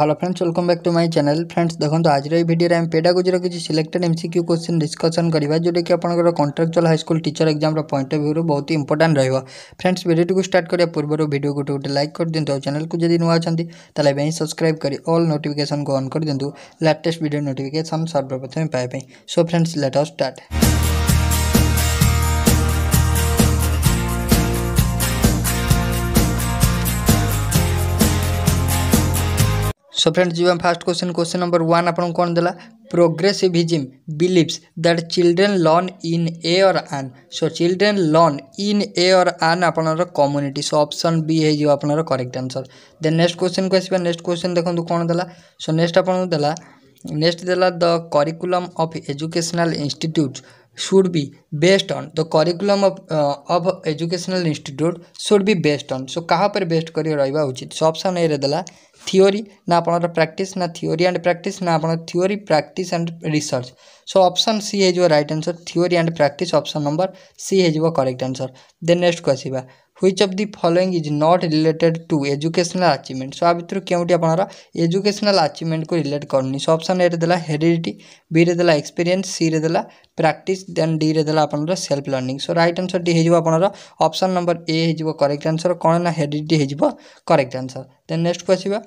Hello friends welcome back to my channel friends देखो आज video आम पेडागोजी किसी सिलेक्टेड एमसीक्यू क्वेश्चन डिस्कसन करवा जोटा कि आपंकर high school teacher exam point of view बहुत इंपोर्टां रोह फ्रेंड्स भिडियो को स्टार्ट करने पूर्व भिडियो गोटे गोटे लाइक कर दिखाँ और चैनल को जब नुआ अच्छे ही सब्सक्राइब कर अल्ल नोटिकेसन को अन कर दिखाँ लाटेस्ट भिडियो नोटिकेसन सर्वप्रथम पाया so friends let start so friends जी first question question number one आपको कौन the progressivism believes that children learn in a or an so children learn in a or an आपनर community so option B हो आपनर correct answer then next question को आसपा next question देखो तो कौन देला सो नेक्स्ट आपको देला नेक्स्ट देला the curriculum of educational institute should be based on the curriculum of uh, of educational institute should be based on so kaha par based kari raiba uchit so option A re देला theory na apana practice na theory and practice na apana theory practice and research so option C is your right answer theory and practice option number C is your correct answer then next question which of the following is not related to educational achievement so ଆ ଭିତରୁ କେଉଁଟି ଆପଣଙ୍କର educational achievement କୁ relate କରୁନି so option a ରେ ଦେଲା heredity b ରେ ଦେଲା experience c ରେ ଦେଲା practice then d ରେ ଦେଲା ଆପଣଙ୍କର self learning so right answer ଟି ହେଇଯିବ ଆପଣଙ୍କର option number a ହେଇଯିବ correct answer କ'ଣ ନା heredity ହେଇଯିବ correct answer then next କୁ ଆସିବା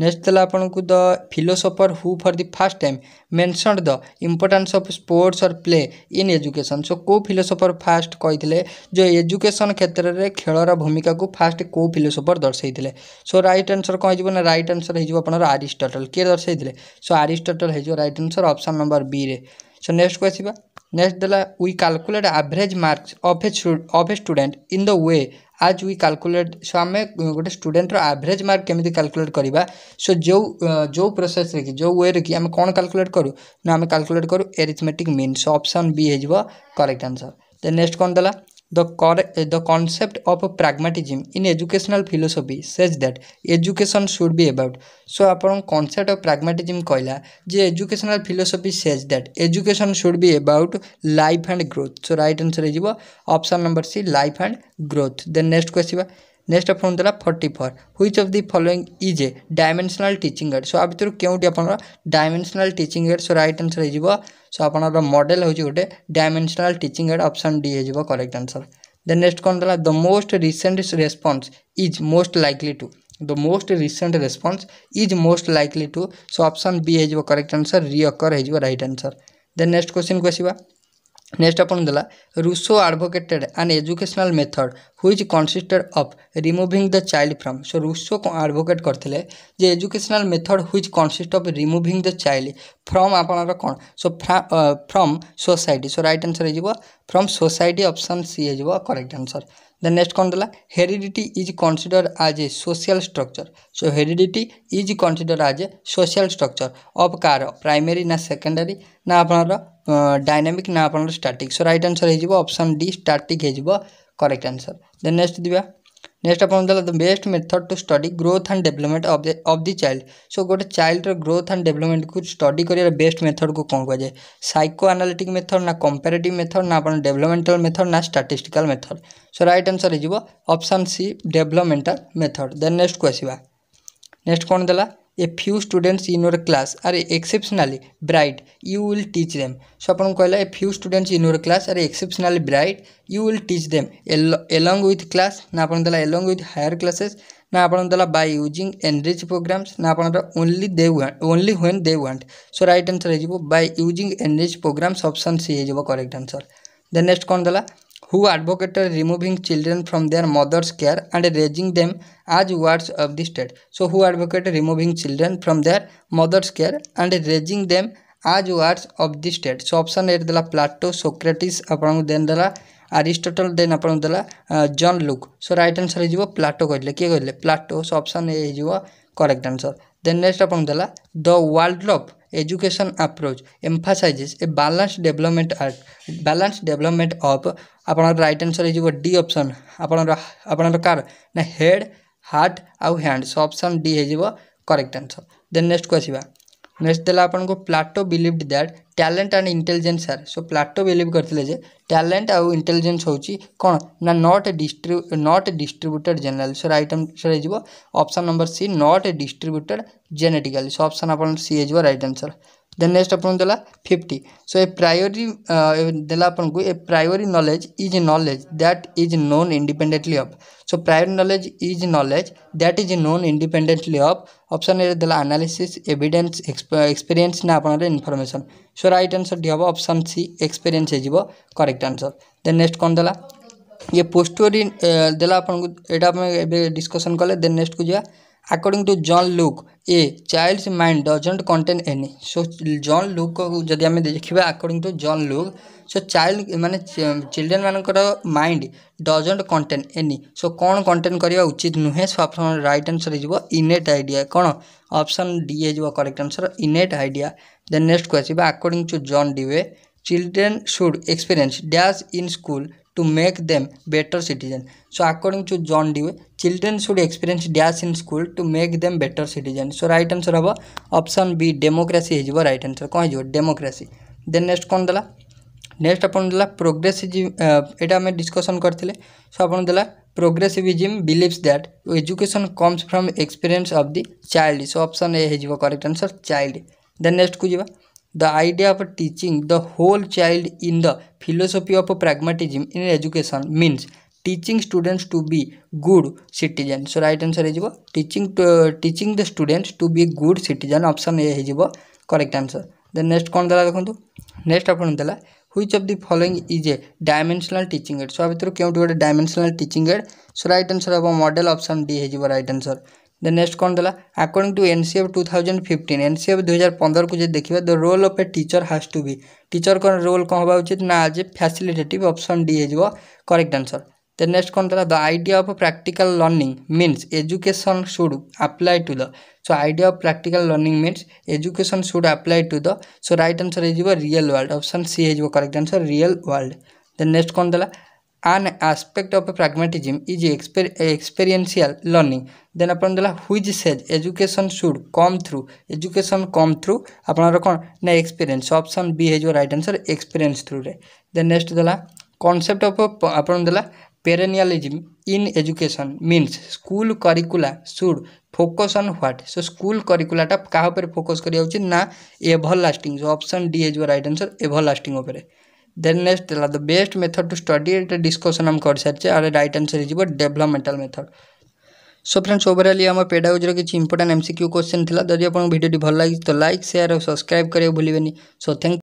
नेक्स्ट देला आपको the philosopher who for the first time mentioned the importance of sports और प्ले इन एजुकेशन सो कौ फिलोसोफर फास्ट कही जो एजुकेशन क्षेत्र में खेल भूमिका को फास्ट कौ फिलोसोफर दर्शाई सो रईट आनसर कौन हो रईट आनसर हो आरिस्टटल किए दर्शाई सो आरिस्टटल हो right answer option number B रे सो नेक्स्ट को आसवा next the we calculate average marks of a of a student in the way as we calculate so ଆମେ ଗୋଟେ ଷ୍ଟୁଡେଣ୍ଟର ଆଭରେଜ୍ ମାର୍କ କେମିତି କାଲକୁଲେଟ୍ କରିବା ସୋ ଯେଉଁ ଯେଉଁ ପ୍ରୋସେସ୍ରେ କି ଯେଉଁ ୱେରେ କି ଆମେ କ'ଣ କାଲକୁଲେଟ୍ କରୁ ନା ଆମେ କାଲକୁଲେଟ୍ କରୁ arithmetic mean so option B ହେଇଯିବ କରେକ୍ଟ ଆନ୍ସର୍ ଦେନ୍ ନେକ୍ସଟ୍ କ'ଣ ଦେଲା The, the concept of pragmatism in educational philosophy says that education should be about. So, upon concept of pragmatism, koila, the educational philosophy says that education should be about life and growth. So, right answer is option number C, life and growth. Then next question. Next आपन देला forty four which of the following is a dimensional teaching aid so आ भितर क्योंटी आपन dimensional teaching aid so right answer हो so আপনার model হচ্ছে গোটে dimensional teaching aid option D হয়ে করেক্ট আনসর ଦେନ୍ ନେକ୍ସଟ କ'ଣ ଦେଲା the most recent response is most likely to the most recent response is most likely to so option B ହେଇଯିବ correct answer ରିଅକର୍ ହେଇଯିବ right answer then next କ୍ୱେଶ୍ଚିନ୍କୁ ଆସିବା next ಅಪ್ಪನದಲ್ಲ Rousseau advocated an educational method which consisted of removing the child from so Rousseau advocate করলে যে educational method which consist of removing the child from আপনার কোণ so from society so right answer হয়ে from society option C হয়ে correct answer then next कौन डाला heredity is consider as a social structure so heredity is consider as a social structure अब कार primary ना secondary ना आपनर dynamic um, ना आपनर स्टाटिक सो रईट आनसर हो डी स्टाटिक हो करेक्ट आंसर देन नेक्स्ट दिया next upon the, the best method to study growth and development of the of the child. So go to child growth and development को study करियर best method को कौन कहुए psychoanalytic method ना comparative method ना अपन developmental method ना statistical method. So right answer is option C developmental method. Then next को आसवा next कौन देला a few students in your class are exceptionally bright you will teach them so ଆପଣଙ୍କୁ କହିଲା a few students in your class are exceptionally bright you will teach them along with class ନା ଆପଣ ଦେଲା along with higher classes ନା ଆପଣ ଦେଲା Bai using enrich programs ନା ଆପଣ only they only when they want so right answer ହେଇଯିବ by using enrich programs option C ହେଇଯିବ କରେକ୍ଟ ଆନ୍ସର୍ ଦେନ୍ ନେକ୍ସଟ୍ କ'ଣ ଦେଲା who advocated removing children from their mother's care and raising them as wards of the state. So, who advocated removing children from their mother's care and raising them as wards of the state. So, option A is Plato, Socrates, then Aristotle, then uh, John Luke. So, right answer is Plato. Plato. So, option A is correct answer. Then next upon the the Waldrop education approach emphasizes a balanced development balanced development of ଆପଣଙ୍କର right answer ହେଇଯିବ D option ଆପଣଙ୍କର ଆପଣଙ୍କର କାର୍ ନା head heart ଆଉ hand so option D ହେଇଯିବ correct answer then ନେକ୍ସଟକୁ ଆସିବା ନେକ୍ସଟ ଦେଲା ଆପଣଙ୍କୁ Plato believed that talent and intelligence are so Plato believe କରିଥିଲେ ଯେ ଟ୍ୟାଲେଣ୍ଟ ଆଉ ଇଣ୍ଟେଲିଜେନ୍ସ ହେଉଛି କ'ଣ ନା not distri not distributed generally so right answer ହେଇଯିବ option number C not distributed genetically so option ଆପଣଙ୍କର ସି ହେଇଯିବ ରାଇଟ୍ ଆନ୍ସର୍ देन नेक्स्ट आपण देला fifty so a priori the a priori knowledge is knowledge that is known independently of so priori knowledge is knowledge that is known independently of option A देला analysis evidence experience ना आपण information so right answer D हम option C experience हो correct answer then next कौन देला ये पोस्टोरी देखा आपण यहाँ डिस्कसन कले देन नेक्स्ट को जी according to John Locke a child's mind doesn't contain any so John ଲୁକ୍କୁ ଯଦି ଆମେ ଦେଖିବା according to John Locke so child ମାନେ ଚିଲଡ୍ରେନ୍ମାନଙ୍କର mind doesn't contain any so କ'ଣ କଣ୍ଟେନ୍ କରିବା ଉଚିତ ନୁହେଁ ସୋ ଆପଣଙ୍କର ରାଇଟ୍ ଆନ୍ସର୍ ହେଇଯିବ ଇନେଟ୍ ଆଇଡ଼ିଆ କ'ଣ ଅପସନ୍ ଡି ହେଇଯିବ correct answer innate idea then ନେକ୍ସଟକୁ ଆସିବା according to John Dewey children should experience dash in school to make them better citizens. So according to John Dewey, children should experience dash in school to make them better citizens. So right answer हब option B democracy हो right answer कौन हो डेमोक्रासी then next कौन देला next आपन देला progressive यहाँ आम डिस्कसन करते सो आपन देला progressivism believes that education comes from experience of the child so option A हो correct answer child then next को जी the idea of teaching the whole child in the philosophy of pragmatism in education means teaching students to be good citizen so right answer is teaching to, teaching the students to be good citizen option a is correct answer then next कौन देला देखो next आपन देला which of the following is a dimensional teaching aid so आ भितर क्योंटी गोटे dimensional teaching aid so right answer हम मडेल अप्सन डी हो रईट आनसर ଦେନ୍ ନେକ୍ସଟ କ'ଣ ଦେଲା according to N C F two thousand fifteen N C F ଦୁଇହଜାର ପନ୍ଦରକୁ ଯଦି ଦେଖିବା the role of a teacher has to be ଟିଚର୍ଙ୍କର ରୋଲ୍ କ'ଣ ହେବା ଉଚିତ ନା as a facilitative option D ହେଇଯିବ କରେକ୍ଟ ଆନ୍ସର୍ ଦେନ୍ ନେକ୍ସଟ କ'ଣ ଦେଲା the idea of practical learning means education should apply to the so idea of practical learning means education should apply to the so right answer ହେଇଯିବ real world option C ହେଇଯିବ correct answer real world then next କ'ଣ ଦେଲା an aspect of pragmatism is exper experiential learning then ଆପଣ ଦେଲା which says education should come through education come through ଆପଣଙ୍କର କ'ଣ ନା experience option B ହେଇଯିବ right answer experience through ରେ then next ଦେଲା concept of ଆପଣ ଦେଲା perennialism in education means school curricula should focus on what so school curricula ଟା କାହା ଉପରେ focus କରିବା ଉଚିତ ନା everlasting so option D ହେଇଯିବ right answer everlasting ଉପରେ then next tell the best method to study it discussion am kar sarche are right answer is developmental method so friends overall आम पेडागोजर किसी इंपोर्टां एमसीक्यू क्वेश्चन था जदि आपको video भल लगी तो लाइक सेयार और सब्सक्राइब करेंगे भूलें सो थैंक